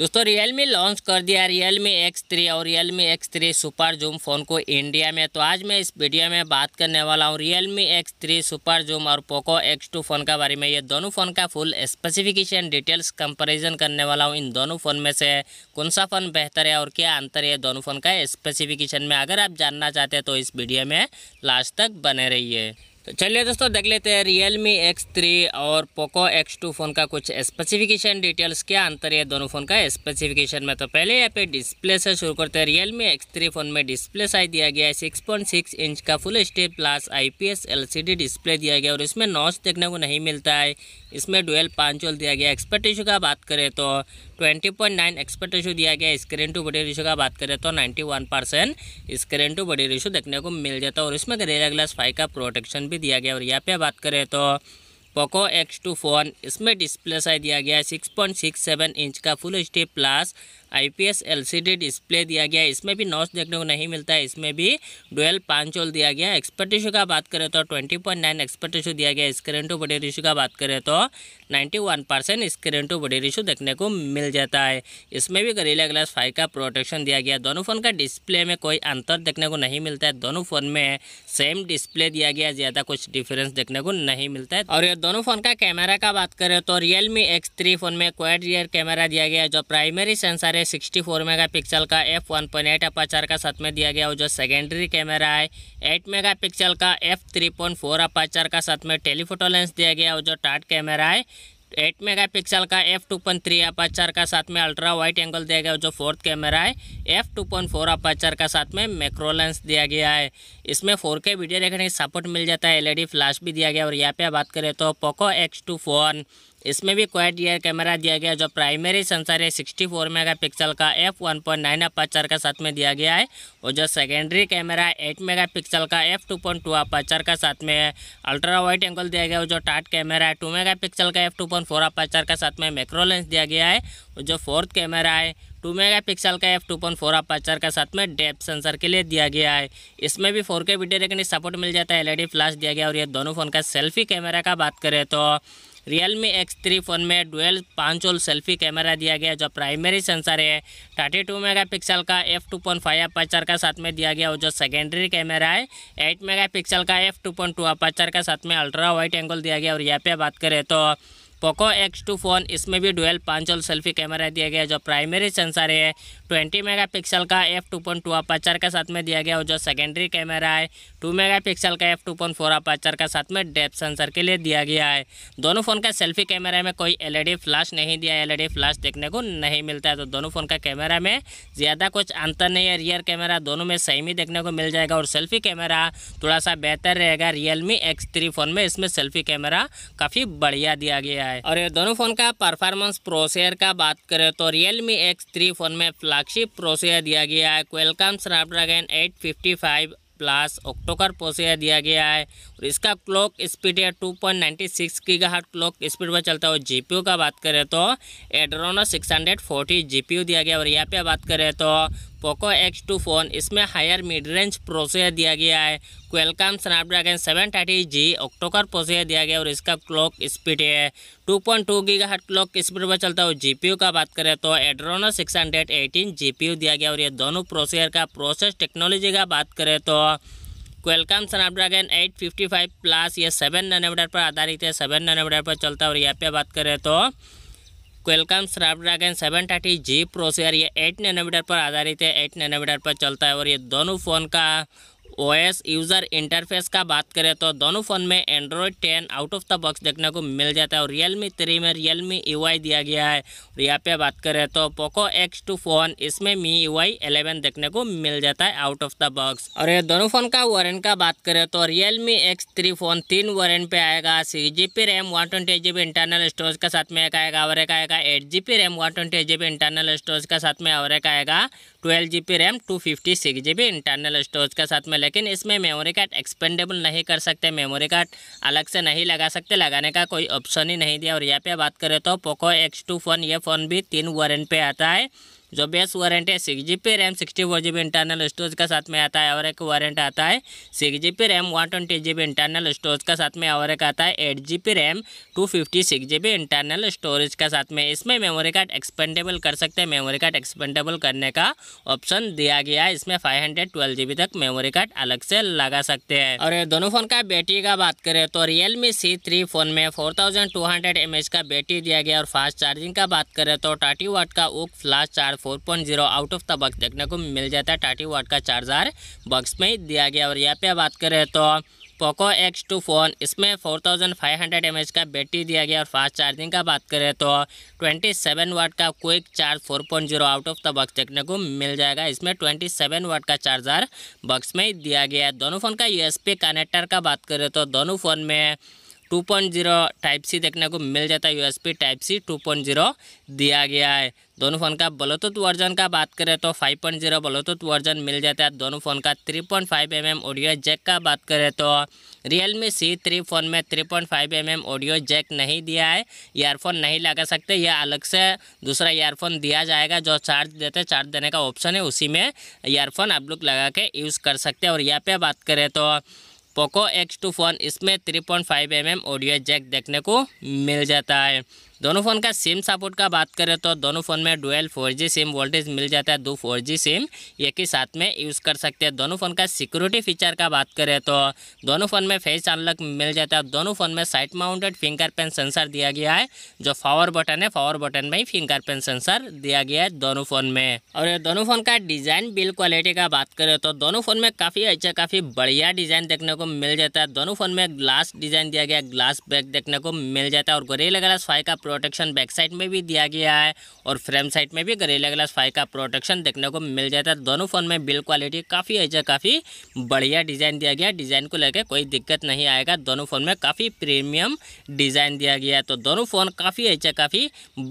दोस्तों मी लॉन्च कर दिया मी एक्स थ्री और me X three super zoom phone को इंडिया में तो आज मैं इस वीडियो में बात करने वाला हूँ me X three super zoom और पोको एक्स टू फ़ोन के बारे में ये दोनों फ़ोन का फुल स्पेसिफिकेशन डिटेल्स कंपेरिजन करने वाला हूँ इन दोनों फ़ोन में से कौन सा फ़ोन बेहतर है और क्या अंतर है दोनों फ़ोन का स्पेसिफिकेशन में अगर आप जानना चाहते हैं तो इस वीडियो में लास्ट तक बने रहिए तो चलिए दोस्तों देख लेते हैं रियल मी एक्स थ्री और पोको एक्स टू फ़ोन का कुछ स्पेसिफिकेशन डिटेल्स क्या अंतर है दोनों फ़ोन का स्पेसिफिकेशन में तो पहले यहाँ पे डिस्प्ले से शुरू करते हैं Realme X three phone में डिस्प्ले साइज दिया गया है सिक्स पॉइंट सिक्स इंच का full state plus I P S L C D display दिया गया और इसमें नॉच देखने को नहीं मिलता है इसमें डुएल पांचोल दिया गया एक्सपेक्टेशन का बात करें तो twenty point nine aspect ratio दिया गया स्क्रीन टू बॉडी रेशो का बात करें तो ninety one percent screen to body ratio देखने को मिल जाता है और इसमें गरेला ग्लास फाइव का प्रोटेक्शन भी दिया गया और यहाँ पे बात करें तो पोको एक्स टू फ़ोन इसमें डिस्प्ले साइज दिया गया है six point six seven inch का full H D plus IPS LCD display दिया गया है इसमें भी नॉस देखने को नहीं मिलता है इसमें भी डुएल पांच ओल दिया गया एक्सपर्ट इशू का बात करें तो ट्वेंटी पॉइंट नाइन एक्सपर्ट इशू दिया गया स्क्रीन टू बॉडी रेशू का बात करें तो ninety one percent screen to body ratio देखने को मिल जाता है इसमें भी गरीला ग्लास फाइव का प्रोटेक्शन दिया गया दोनों फ़ोन का डिस्प्ले में कोई अंतर देखने को नहीं मिलता है दोनों फ़ोन में सेम डिस्प्ले दिया गया ज़्यादा कुछ डिफरेंस देखने को नहीं मिलता है और ये दोनों फ़ोन का कैमरा का बात करें तो रियलमी एक्स थ्री फ़ोन में क्वाड रियर कैमरा दिया गया जो प्राइमरी सेंसर है में 64 मेगापिक्सल का एफ वन पॉइंट अपाचार का साथ में दिया गया और जो सेकेंडरी कैमरा है 8 मेगापिक्सल का एफ थ्री पॉइंट अपाचार का साथ में टेलीफोटो लेंस दिया गया और जो टाट कैमरा है 8 मेगापिक्सल का F two point three aperture का साथ में अल्ट्रा वाइट एंगल दिया गया जो फोर्थ कैमरा है F two point four aperture का साथ में मैक्रो लेंस दिया गया है इसमें फोर के वीडियो देखने का सपोर्ट मिल जाता है एलईडी फ्लैश e भी दिया गया और यहाँ पे बात करें तो पोको एक्स टू फोन इसमें भी क्वाइट ईयर कैमरा दिया गया जो प्राइमरी सेंसर है 64 मेगा पिक्सल का F one point nine aperture का साथ में दिया गया है और जो सेकेंडरी कैमरा है एट मेगा पिक्सल का F two point two aperture का साथ में अल्ट्रा वाइट एंगल दिया गया जो टाट कैमरा है टू मेगा पिक्सल का F two point four aperture का साथ में मैक्रो लेंस दिया गया है और जो फोर्थ कैमरा है टू मेगा पिक्सल का F two point four aperture का साथ में डेप सेंसर के लिए दिया गया है इसमें भी फोर के वीडियो देखने सपोर्ट मिल जाता है एलईडी फ्लैश दिया गया और ये दोनों फ़ोन का सेल्फी कैमरा का बात करें तो Realme X three phone में dual punch hole selfie camera दिया गया जो प्राइमरी सेंसर है थर्टी टू मेगा पिक्सल का F two point five aperture का साथ में दिया गया और जो सेकेंडरी कैमरा है एट मेगा पिक्सल का F two point two aperture का साथ में अल्ट्रा वाइट एंगल दिया गया और यहाँ पे बात करें तो पोको एक्स टू फ़ोन इसमें भी डुअल पाँच सेल्फी कैमरा दिया गया जो प्राइमरी सेंसर है ट्वेंटी मेगापिक्सल का F two point two aperture के साथ में दिया गया और जो सेकेंडरी कैमरा है टू मेगापिक्सल का F two point four aperture के साथ में डेप सेंसर के लिए दिया गया है दोनों फ़ोन का सेल्फी कैमरा में कोई एलईडी फ्लैश e नहीं दिया एलईडी फ्लैश e देखने को नहीं मिलता है तो दोनों फ़ोन का कैमरा में ज़्यादा कुछ अंतर नहीं है रियर कैमरा दोनों में सही ही देखने को मिल जाएगा और सेल्फी कैमरा थोड़ा सा बेहतर रहेगा रियलमी एक्स थ्री फ़ोन में इसमें सेल्फी कैमरा काफ़ी बढ़िया दिया गया है है और ये दोनों फोन का परफॉर्मेंस प्रोसेसर का बात करें तो रियलमी एक्स थ्री फोन में फ्लैगशिप प्रोसेसर दिया गया है Qualcomm Snapdragon eight fifty five plus octacore processor दिया गया है और इसका क्लॉक स्पीड है 2.96 पॉइंट नाइन्टी सिक्स की हार्ट क्लॉक स्पीड पर चलता है और जी का बात करें तो एड्रोनो 640 जीपीयू दिया गया और यहाँ पे बात करें तो पोको एक्स टू फ़ोन इसमें हायर मिड रेंज प्रोसेसर दिया गया है Qualcomm Snapdragon seven thirty G octacore processor दिया गया और इसका क्लॉक स्पीड है टू पॉइंट टू गीगा हट क्लॉक स्पीड पर चलता है जी पी यू का बात करें तो Adreno six hundred eighteen G P U दिया गया और ये दोनों प्रोसेसर का प्रोसेस टेक्नोलॉजी का बात करें तो क्वेलकम स्नैपड्रैगन 855 प्लस ये सेवन नैनोमीटर पर आधारित है सेवन नैनोमीटर पर चलता है और यहाँ पे बात करें तो Qualcomm dragon seven thirty G processor ये एट नैनोमीटर पर आधारित है एट नैनोमीटर पर चलता है और ये दोनों फ़ोन का ओएस यूज़र इंटरफेस का बात करें तो दोनों फ़ोन में Android 10 out of the box देखने को मिल जाता है और रियल मी थ्री में रियल मी यू दिया गया है और यहाँ पे बात करें तो पोको एक्स टू फ़ोन इसमें मी यू आई देखने को मिल जाता है आउट ऑफ द बॉक्स और ये दोनों फ़ोन का वारंट का बात करें तो Realme X three phone तीन वारंट पे आएगा six G RAM one twenty G B internal storage के साथ में एक आएगा और एक आएगा eight G B RAM one twenty G B internal storage के साथ में और एक आएगा twelve G B RAM two fifty six G B internal storage के साथ में लेकिन इसमें मेमोरी कार्ड एक्सपेंडेबल नहीं कर सकते मेमोरी कार्ड अलग से नहीं लगा सकते लगाने का कोई ऑप्शन ही नहीं दिया और यहाँ पे बात करें तो पोको एक्स टू फ़ोन ये फ़ोन भी तीन वारंट पे आता है जो बेस्ट वारंट है six G B RAM sixty four G B internal storage का साथ में आता है और एक वारंट आता है six G B RAM one twenty G B internal storage का साथ में और एक आता है eight G B RAM two fifty six G B internal storage का साथ में इसमें मेमोरी कार्ड एक्सपेंडेबल कर सकते हैं मेमोरी कार्ड एक्सपेंडेबल करने का ऑप्शन दिया गया है इसमें five hundred twelve G B तक मेमोरी कार्ड अलग से लगा सकते हैं और दोनों फ़ोन का बैटरी का बात करें तो Realme C three phone में four thousand two hundred M H का बैटरी दिया गया और फास्ट चार्जिंग का बात करें तो थर्टी वाट का उक flash charge 4.0 out of the box देखने को मिल जाता है टाटी वाट का चार्जर बक्स में ही दिया गया और यहाँ पे बात करें तो पोको एक्स टू फ़ोन इसमें 4500 थाउजेंड का बैटरी दिया गया और फास्ट चार्जिंग का बात करें तो 27 वाट का quick charge 4.0 out of the box देखने को मिल जाएगा इसमें 27 वाट का चार्जर बक्स में ही दिया गया है दोनों फ़ोन का यूएसपी कनेक्टर का बात करें तो दोनों फ़ोन में 2.0 टाइप सी देखने को मिल जाता है यूएसपी टाइप सी 2.0 दिया गया है दोनों फ़ोन का ब्लूटूथ वर्जन का बात करें तो 5.0 पॉइंट जीरो ब्लूटूथ वर्जन मिल जाता है दोनों फ़ोन का 3.5 पॉइंट एम ऑडियो जैक का बात करें तो Realme C three phone में 3.5 पॉइंट एम ऑडियो जैक नहीं दिया है ईयरफोन नहीं लगा सकते यह अलग से दूसरा ईयरफोन दिया जाएगा जो चार्ज देते चार्ज देने का ऑप्शन है उसी में ईयरफोन आप लोग लगा के यूज़ कर सकते हैं और यहाँ पर बात करें तो पोको एक्स टू फ़ोन इसमें three point five M M audio jack देखने को मिल जाता है दोनों फ़ोन का सिम सपोर्ट का बात करें तो दोनों फ़ोन में डुएल फोर सिम वोल्टेज मिल जाता है दो फोर सिम एक ही साथ में यूज़ कर सकते हैं दोनों फ़ोन का सिक्योरिटी फीचर का बात करें तो दोनों फ़ोन में फेस अनलॉक मिल जाता है दोनों फ़ोन में साइड माउंटेड फिंगर सेंसर दिया गया है जो पावर बटन है पावर बटन में ही फिंगर प्रिंट सेंसर दिया गया है दोनों फ़ोन में और दोनों फ़ोन का डिज़ाइन बिल्ड क्वालिटी का बात करें तो दोनों फ़ोन में काफ़ी अच्छा काफ़ी बढ़िया डिज़ाइन देखने को मिल जाता है दोनों फ़ोन में ग्लास डिज़ाइन दिया गया ग्लास बैक देखने को मिल जाता है और गोरे लगा फाइव का प्रोटेक्शन बैक साइड में भी दिया गया है और फ्रेम साइड में भी गरेला ग्लास फाइव का प्रोटेक्शन देखने को मिल जाता है दोनों फ़ोन में बिल्ड क्वालिटी काफ़ी अच्छा काफ़ी बढ़िया डिज़ाइन दिया गया डिज़ाइन को लेकर कोई दिक्कत नहीं आएगा दोनों फ़ोन में काफ़ी प्रीमियम डिज़ाइन दिया गया है तो दोनों फ़ोन काफ़ी अच्छा काफ़ी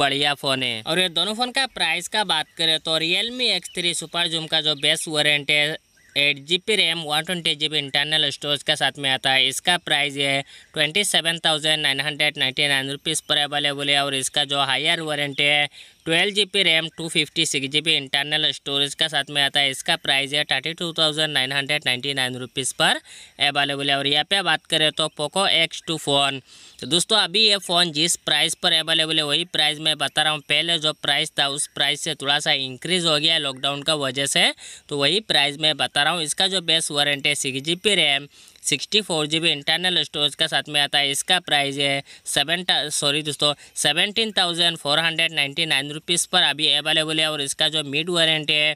बढ़िया फ़ोन है और ये दोनों फ़ोन का प्राइस का बात करें तो Realme X three super zoom का जो बेस्ट वारंटी है eight G B RAM one twenty G B internal storage के साथ में आता है इसका प्राइस ये है twenty seven thousand nine hundred ninety nine rupees पर अवेलेबल है और इसका जो हायर वारंटी है twelve G B RAM two fifty six G B internal storage का साथ में आता है इसका प्राइस है thirty two thousand nine hundred ninety nine rupees पर अवेलेबल है और यहाँ पे बात करें तो पोको एक्स टू फ़ोन तो दोस्तों अभी ये फ़ोन जिस प्राइस पर अवेलेबल है वही प्राइस मैं बता रहा हूँ पहले जो प्राइस था उस प्राइस से थोड़ा सा इंक्रीज़ हो गया लॉकडाउन का वजह से तो वही प्राइस मैं बता रहा हूँ इसका जो बेस्ट वारंट है six G B RAM sixty four G B internal storage का साथ में आता है इसका प्राइस है सेवन सॉरी दोस्तों seventeen thousand four hundred ninety nine rupees पर अभी अवेलेबल है और इसका जो मिड वारंटी है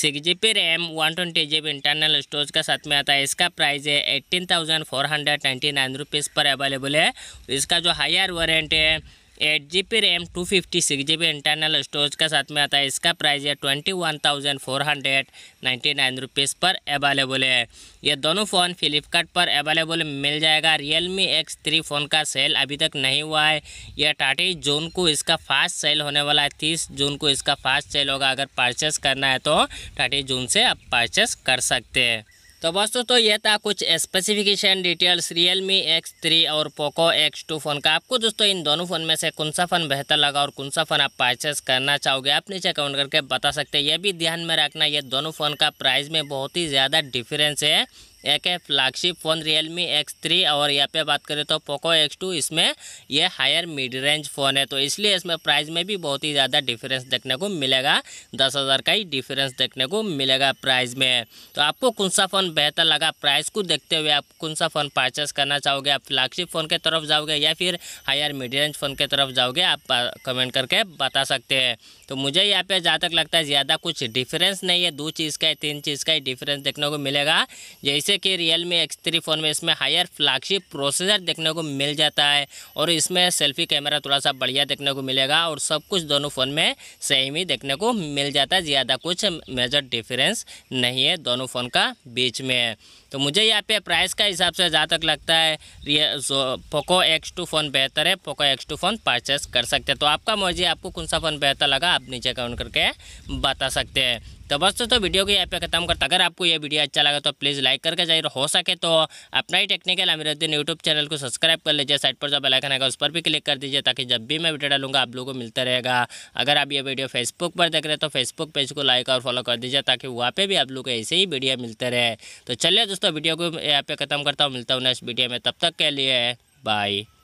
six G B RAM one twenty G B internal storage का साथ में आता है इसका प्राइस है eighteen thousand four hundred ninety nine rupees पर अवेलेबल है इसका जो हायर वारंटी है eight G B RAM two fifty six G B internal storage का साथ में आता है इसका प्राइस है twenty one thousand four hundred ninety nine rupees पर अवेलेबल है ये दोनों फ़ोन फ्लिपकार्ट पर अवेलेबल मिल जाएगा Realme X three phone का सेल अभी तक नहीं हुआ है यह थर्टी जून को इसका फास्ट सेल होने वाला है तीस जून को इसका फास्ट सेल होगा अगर परचेस करना है तो थर्टी जून से आप परचेस कर सकते हैं तो दोस्तों तो यह था कुछ specification details Realme X three और पोको एक्स टू फ़ोन का आपको दोस्तों इन दोनों फ़ोन में से कौन सा फ़ोन बेहतर लगा और कौन सा फ़ोन आप परचेस करना चाहोगे आप नीचे कमेंट करके बता सकते हैं ये भी ध्यान में रखना ये दोनों फ़ोन का प्राइस में बहुत ही ज़्यादा डिफरेंस है एक है flagship phone Realme X three और यहाँ पे बात करें तो पोको एक्स टू इसमें ये हायर मिड रेंज फ़ोन है तो इसलिए इसमें प्राइस में भी बहुत ही ज़्यादा डिफरेंस देखने को मिलेगा दस हज़ार का ही डिफरेंस देखने को मिलेगा प्राइस में तो आपको कौन सा फ़ोन बेहतर लगा प्राइस को देखते हुए आप कौन सा फ़ोन परचेस करना चाहोगे आप फ्लैगशिप फ़ोन के तरफ जाओगे या फिर हायर मिड रेंज फ़ोन के तरफ जाओगे आप कमेंट करके बता सकते हैं तो मुझे यहाँ पे जहाँ तक लगता है ज़्यादा कुछ डिफरेंस नहीं है दो चीज़ का तीन चीज़ का ही डिफरेंस देखने को मिलेगा जैसे जैसे कि Realme X three phone में इसमें हायर फ्लैगशिप प्रोसेसर देखने को मिल जाता है और इसमें सेल्फी कैमरा थोड़ा सा बढ़िया देखने को मिलेगा और सब कुछ दोनों फ़ोन में सेम ही देखने को मिल जाता है ज़्यादा कुछ मेजर डिफरेंस नहीं है दोनों फ़ोन का बीच में तो मुझे यहाँ पे प्राइस का हिसाब से जहाँ तक लगता है पोको एक्स टू फ़ोन बेहतर है Poco X two phone purchase कर सकते हैं तो आपका मर्जी आपको कौन सा फ़ोन बेहतर लगा आप नीचे कमेंट करके बता सकते हैं तो बस तो वीडियो को यहाँ पे खत्म करता अगर आपको ये वीडियो अच्छा लगा तो प्लीज़ लाइक करके जाहिर हो सके तो अपना ही टेक्निकल अमीरुद्दीन यूट्यूब चैनल को सब्सक्राइब कर लीजिए साइट पर जो बेलाइकन आएगा उस पर भी क्लिक कर दीजिए ताकि जब भी मैं वीडियो डालूंगा आप लोगों को मिलता रहेगा अगर आप ये वीडियो फेसबुक पर देख रहे हैं तो फेसबुक पेज को लाइक और फॉलो कर दीजिए ताकि वहाँ पर भी आप लोग को ऐसे ही वीडियो मिलते रहे तो चलिए दोस्तों वीडियो को यहाँ पे ख़त्म करता हूँ मिलता हूँ नेक्स्ट वीडियो में तब तक के लिए बाय